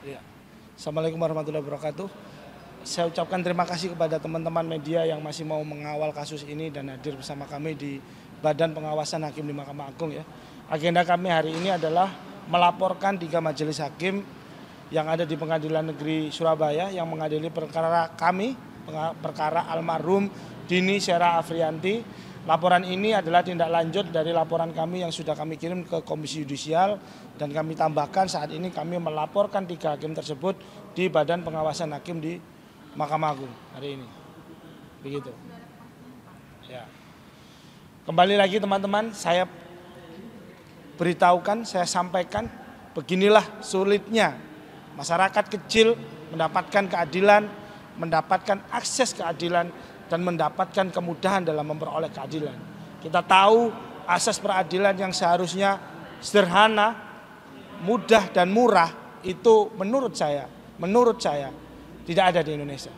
Ya. Assalamualaikum warahmatullahi wabarakatuh. Saya ucapkan terima kasih kepada teman-teman media yang masih mau mengawal kasus ini dan hadir bersama kami di Badan Pengawasan Hakim di Mahkamah Agung ya. Agenda kami hari ini adalah melaporkan tiga majelis hakim yang ada di Pengadilan Negeri Surabaya yang mengadili perkara kami, perkara almarhum Dini Syara Afrianti Laporan ini adalah tindak lanjut dari laporan kami yang sudah kami kirim ke Komisi Yudisial dan kami tambahkan saat ini kami melaporkan tiga hakim tersebut di Badan Pengawasan Hakim di Mahkamah Agung hari ini. Begitu. Ya. Kembali lagi teman-teman, saya beritahukan, saya sampaikan beginilah sulitnya masyarakat kecil mendapatkan keadilan, mendapatkan akses keadilan dan mendapatkan kemudahan dalam memperoleh keadilan. Kita tahu asas peradilan yang seharusnya sederhana, mudah dan murah itu menurut saya, menurut saya tidak ada di Indonesia.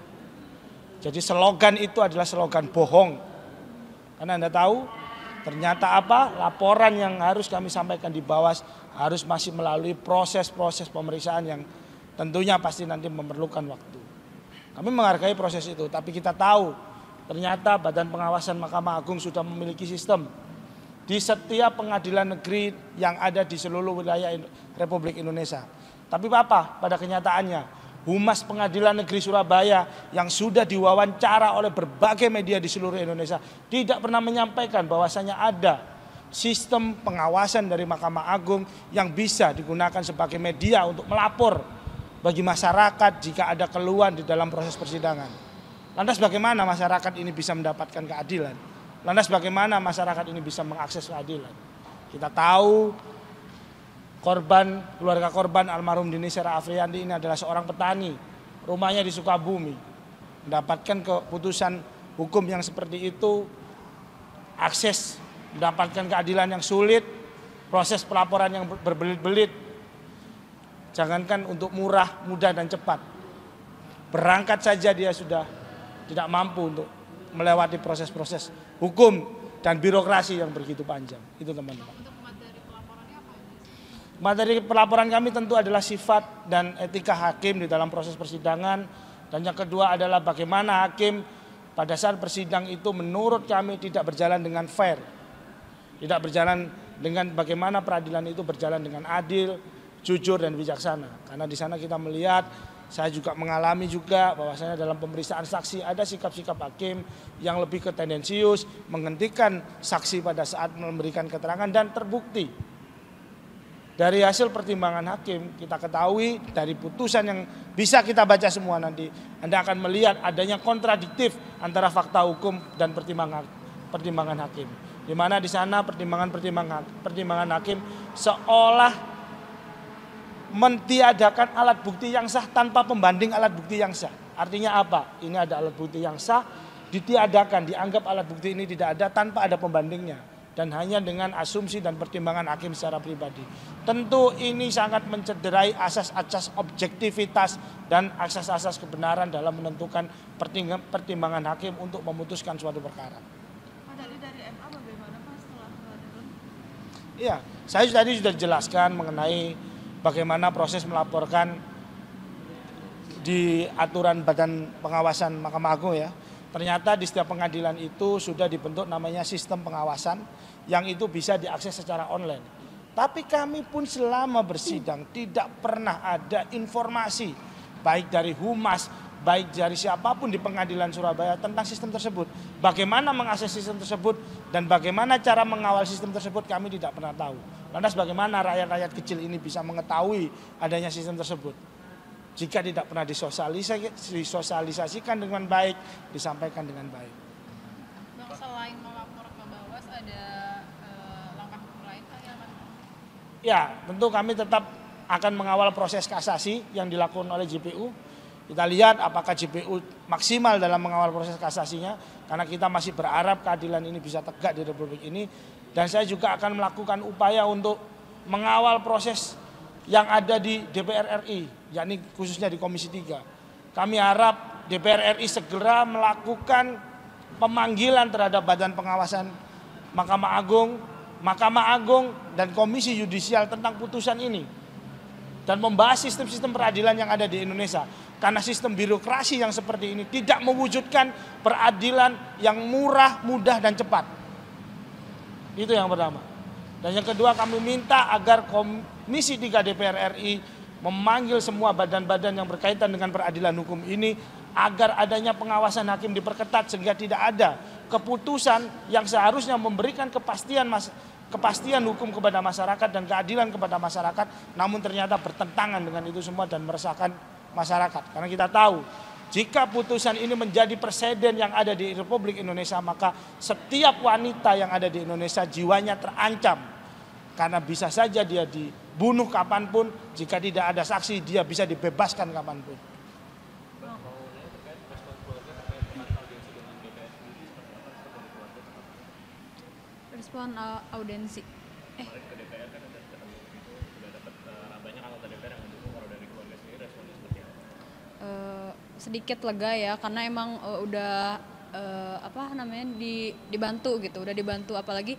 Jadi slogan itu adalah slogan bohong. Karena Anda tahu ternyata apa? Laporan yang harus kami sampaikan di bawah harus masih melalui proses-proses pemeriksaan yang tentunya pasti nanti memerlukan waktu. Kami menghargai proses itu, tapi kita tahu Ternyata Badan Pengawasan Mahkamah Agung sudah memiliki sistem di setiap pengadilan negeri yang ada di seluruh wilayah Republik Indonesia. Tapi apa pada kenyataannya? Humas Pengadilan Negeri Surabaya yang sudah diwawancara oleh berbagai media di seluruh Indonesia tidak pernah menyampaikan bahwasanya ada sistem pengawasan dari Mahkamah Agung yang bisa digunakan sebagai media untuk melapor bagi masyarakat jika ada keluhan di dalam proses persidangan. Lantas bagaimana masyarakat ini bisa mendapatkan keadilan? Lantas bagaimana masyarakat ini bisa mengakses keadilan? Kita tahu korban, keluarga korban almarhum Dini Sera Afriandi ini adalah seorang petani. Rumahnya di Sukabumi. Mendapatkan keputusan hukum yang seperti itu, akses mendapatkan keadilan yang sulit, proses pelaporan yang berbelit-belit. Jangankan untuk murah, mudah, dan cepat. Berangkat saja dia sudah tidak mampu untuk melewati proses-proses hukum dan birokrasi yang begitu panjang. Itu teman-teman. Materi pelaporan kami tentu adalah sifat dan etika hakim di dalam proses persidangan. Dan yang kedua adalah bagaimana hakim pada saat persidang itu menurut kami tidak berjalan dengan fair. Tidak berjalan dengan bagaimana peradilan itu berjalan dengan adil, jujur dan bijaksana. Karena di sana kita melihat saya juga mengalami juga bahwasanya dalam pemeriksaan saksi ada sikap-sikap hakim yang lebih ke tendensius menghentikan saksi pada saat memberikan keterangan dan terbukti dari hasil pertimbangan hakim kita ketahui dari putusan yang bisa kita baca semua nanti Anda akan melihat adanya kontradiktif antara fakta hukum dan pertimbangan pertimbangan hakim di mana di sana pertimbangan pertimbangan pertimbangan hakim seolah mentiadakan alat bukti yang sah tanpa pembanding alat bukti yang sah. Artinya apa? Ini ada alat bukti yang sah, ditiadakan, dianggap alat bukti ini tidak ada tanpa ada pembandingnya. Dan hanya dengan asumsi dan pertimbangan hakim secara pribadi. Tentu ini sangat mencederai asas-asas objektivitas dan asas-asas kebenaran dalam menentukan pertimbangan hakim untuk memutuskan suatu perkara. Iya, saya tadi sudah jelaskan mengenai bagaimana proses melaporkan di aturan Badan Pengawasan Mahkamah Agung ya. Ternyata di setiap pengadilan itu sudah dibentuk namanya sistem pengawasan yang itu bisa diakses secara online. Tapi kami pun selama bersidang tidak pernah ada informasi baik dari humas, baik dari siapapun di pengadilan Surabaya tentang sistem tersebut. Bagaimana mengakses sistem tersebut dan bagaimana cara mengawal sistem tersebut kami tidak pernah tahu. Lantas bagaimana rakyat-rakyat kecil ini bisa mengetahui adanya sistem tersebut? Jika tidak pernah disosialisasikan dengan baik, disampaikan dengan baik. Bang, selain melapor ke Bawas, ada eh, langkah hukum lain yang Ya, tentu kami tetap akan mengawal proses kasasi yang dilakukan oleh JPU. Kita lihat apakah JPU maksimal dalam mengawal proses kasasinya karena kita masih berharap keadilan ini bisa tegak di Republik ini dan saya juga akan melakukan upaya untuk mengawal proses yang ada di DPR RI, yakni khususnya di Komisi 3. Kami harap DPR RI segera melakukan pemanggilan terhadap Badan Pengawasan Mahkamah Agung, Mahkamah Agung dan Komisi Yudisial tentang putusan ini dan membahas sistem-sistem peradilan yang ada di Indonesia. Karena sistem birokrasi yang seperti ini tidak mewujudkan peradilan yang murah, mudah, dan cepat. Itu yang pertama. Dan yang kedua kami minta agar Komisi 3 DPR RI memanggil semua badan-badan yang berkaitan dengan peradilan hukum ini agar adanya pengawasan hakim diperketat sehingga tidak ada keputusan yang seharusnya memberikan kepastian mas kepastian hukum kepada masyarakat dan keadilan kepada masyarakat namun ternyata bertentangan dengan itu semua dan meresahkan masyarakat. Karena kita tahu jika putusan ini menjadi presiden yang ada di Republik Indonesia, maka setiap wanita yang ada di Indonesia jiwanya terancam. Karena bisa saja dia dibunuh kapanpun, jika tidak ada saksi dia bisa dibebaskan kapanpun. Respon audensi. Eh. eh. Eh, sedikit lega ya karena emang uh, udah uh, apa namanya di dibantu gitu udah dibantu apalagi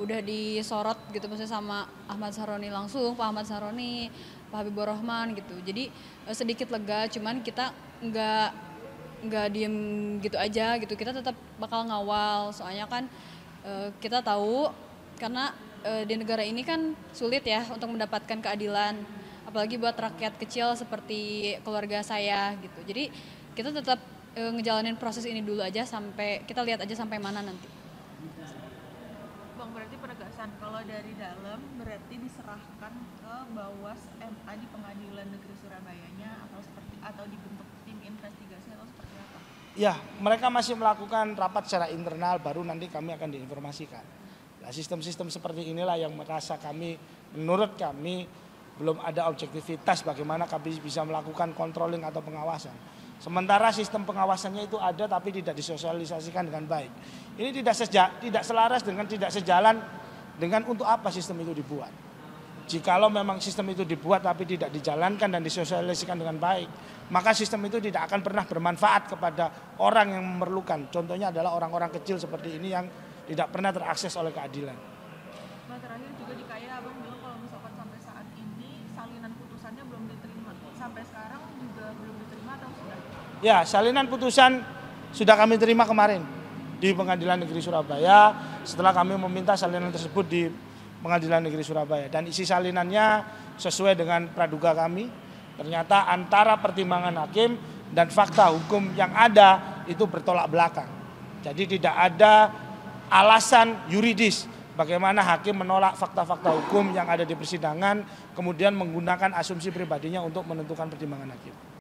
udah disorot gitu maksudnya sama Ahmad Saroni langsung Pak Ahmad Saroni Pak Habibur Rahman gitu jadi uh, sedikit lega cuman kita nggak nggak diem gitu aja gitu kita tetap bakal ngawal soalnya kan uh, kita tahu karena uh, di negara ini kan sulit ya untuk mendapatkan keadilan apalagi buat rakyat kecil seperti keluarga saya gitu. Jadi kita tetap e, ngejalanin proses ini dulu aja sampai kita lihat aja sampai mana nanti. Bang berarti penegasan kalau dari dalam berarti diserahkan ke Bawas MA di Pengadilan Negeri Surabayanya atau seperti atau dibentuk tim investigasi atau seperti apa? Ya, mereka masih melakukan rapat secara internal baru nanti kami akan diinformasikan. Nah, sistem-sistem seperti inilah yang merasa kami menurut kami belum ada objektivitas bagaimana kami bisa melakukan controlling atau pengawasan. Sementara sistem pengawasannya itu ada tapi tidak disosialisasikan dengan baik. Ini tidak sejak, tidak selaras dengan tidak sejalan dengan untuk apa sistem itu dibuat. Jikalau memang sistem itu dibuat tapi tidak dijalankan dan disosialisasikan dengan baik, maka sistem itu tidak akan pernah bermanfaat kepada orang yang memerlukan. Contohnya adalah orang-orang kecil seperti ini yang tidak pernah terakses oleh keadilan kayak abang bilang kalau misalkan sampai saat ini salinan putusannya belum diterima sampai sekarang juga belum diterima atau sudah? Ya salinan putusan sudah kami terima kemarin di Pengadilan Negeri Surabaya setelah kami meminta salinan tersebut di Pengadilan Negeri Surabaya dan isi salinannya sesuai dengan praduga kami ternyata antara pertimbangan hakim dan fakta hukum yang ada itu bertolak belakang jadi tidak ada alasan yuridis bagaimana hakim menolak fakta-fakta hukum yang ada di persidangan, kemudian menggunakan asumsi pribadinya untuk menentukan pertimbangan hakim.